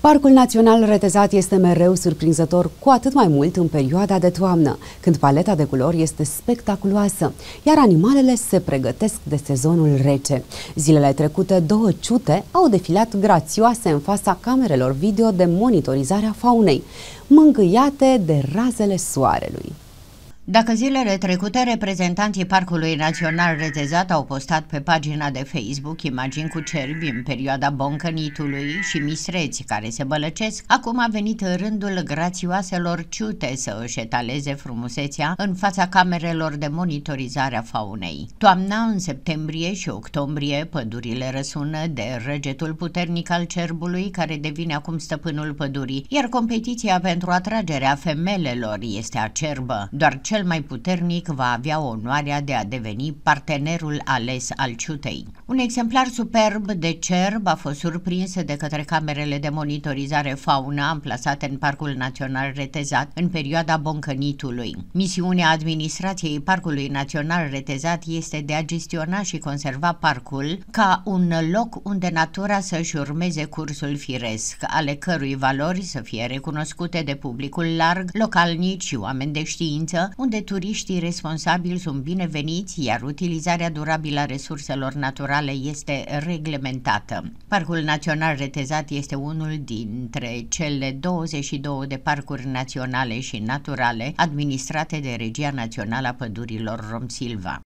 Parcul Național Retezat este mereu surprinzător, cu atât mai mult în perioada de toamnă, când paleta de culori este spectaculoasă, iar animalele se pregătesc de sezonul rece. Zilele trecute, două ciute au defilat grațioase în fața camerelor video de monitorizare a faunei, mângâiate de razele soarelui. Dacă zilele trecute reprezentanții Parcului Național Retezat au postat pe pagina de Facebook imagini cu cerbi în perioada boncănitului și misreți care se bălăcesc, acum a venit rândul grațioaselor ciute să își etaleze frumusețea în fața camerelor de monitorizare a faunei. Toamna, în septembrie și octombrie, pădurile răsună de răgetul puternic al cerbului care devine acum stăpânul pădurii, iar competiția pentru atragerea femelelor este acerbă. Doar cel cel mai puternic va avea onoarea de a deveni partenerul ales al ciutei. Un exemplar superb de cerb a fost surprins de către camerele de monitorizare fauna amplasate în Parcul Național Retezat în perioada boncănitului. Misiunea administrației Parcului Național Retezat este de a gestiona și conserva parcul ca un loc unde natura să-și urmeze cursul firesc, ale cărui valori să fie recunoscute de publicul larg, localnici și oameni de știință, unde unde turiștii responsabili sunt bineveniți, iar utilizarea durabilă a resurselor naturale este reglementată. Parcul Național Retezat este unul dintre cele 22 de parcuri naționale și naturale administrate de Regia Națională a Pădurilor Romsilva.